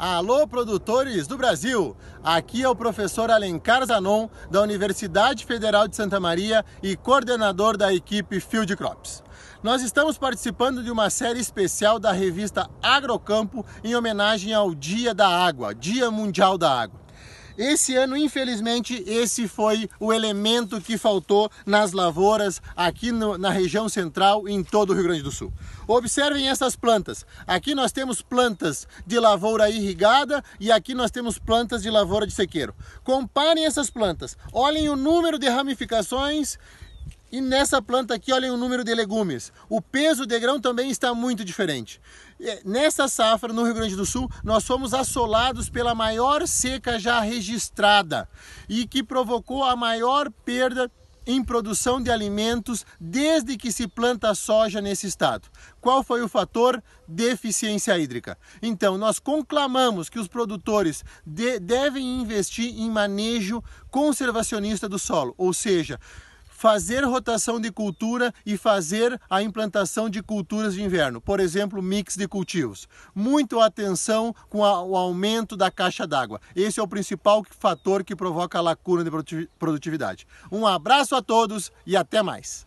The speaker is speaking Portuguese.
Alô, produtores do Brasil! Aqui é o professor Alencar Zanon, da Universidade Federal de Santa Maria e coordenador da equipe Field Crops. Nós estamos participando de uma série especial da revista Agrocampo em homenagem ao Dia da Água, Dia Mundial da Água. Esse ano, infelizmente, esse foi o elemento que faltou nas lavouras aqui no, na região central e em todo o Rio Grande do Sul. Observem essas plantas. Aqui nós temos plantas de lavoura irrigada e aqui nós temos plantas de lavoura de sequeiro. Comparem essas plantas. Olhem o número de ramificações e nessa planta aqui, olhem o número de legumes. O peso de grão também está muito diferente. Nessa safra, no Rio Grande do Sul, nós fomos assolados pela maior seca já registrada e que provocou a maior perda em produção de alimentos desde que se planta soja nesse estado. Qual foi o fator? Deficiência hídrica. Então, nós conclamamos que os produtores de devem investir em manejo conservacionista do solo, ou seja, fazer rotação de cultura e fazer a implantação de culturas de inverno, por exemplo, mix de cultivos. Muito atenção com a, o aumento da caixa d'água. Esse é o principal fator que provoca a lacuna de produtividade. Um abraço a todos e até mais.